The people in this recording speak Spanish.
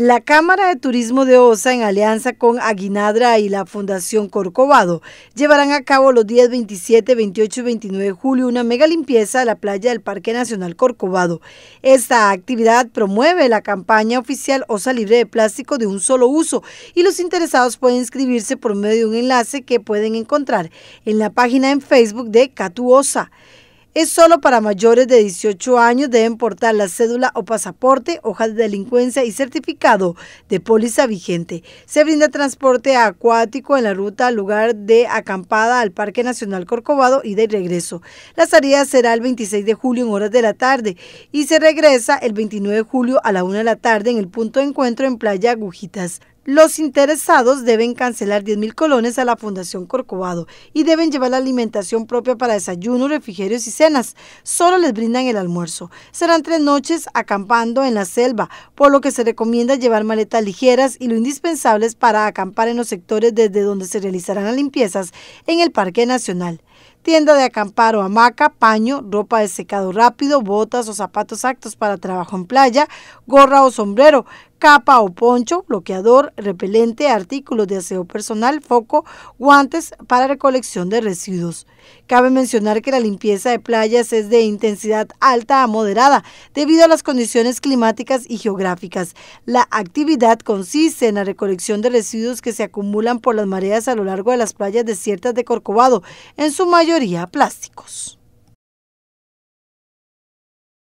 La Cámara de Turismo de OSA, en alianza con Aguinadra y la Fundación Corcovado, llevarán a cabo los días 27, 28 y 29 de julio una mega limpieza a la playa del Parque Nacional Corcovado. Esta actividad promueve la campaña oficial OSA Libre de Plástico de un solo uso y los interesados pueden inscribirse por medio de un enlace que pueden encontrar en la página en Facebook de Catu OSA es solo para mayores de 18 años, deben portar la cédula o pasaporte, hoja de delincuencia y certificado de póliza vigente. Se brinda transporte acuático en la ruta al lugar de acampada al Parque Nacional Corcovado y de regreso. La salida será el 26 de julio en horas de la tarde y se regresa el 29 de julio a la 1 de la tarde en el punto de encuentro en Playa Agujitas. Los interesados deben cancelar 10.000 colones a la Fundación Corcovado y deben llevar la alimentación propia para desayunos, refrigerios y cenas. Solo les brindan el almuerzo. Serán tres noches acampando en la selva, por lo que se recomienda llevar maletas ligeras y lo indispensables para acampar en los sectores desde donde se realizarán las limpiezas en el Parque Nacional tienda de acampar o hamaca, paño, ropa de secado rápido, botas o zapatos actos para trabajo en playa, gorra o sombrero, capa o poncho, bloqueador, repelente, artículos de aseo personal, foco, guantes para recolección de residuos. Cabe mencionar que la limpieza de playas es de intensidad alta a moderada debido a las condiciones climáticas y geográficas. La actividad consiste en la recolección de residuos que se acumulan por las mareas a lo largo de las playas desiertas de Corcovado, en su mayoría plásticos.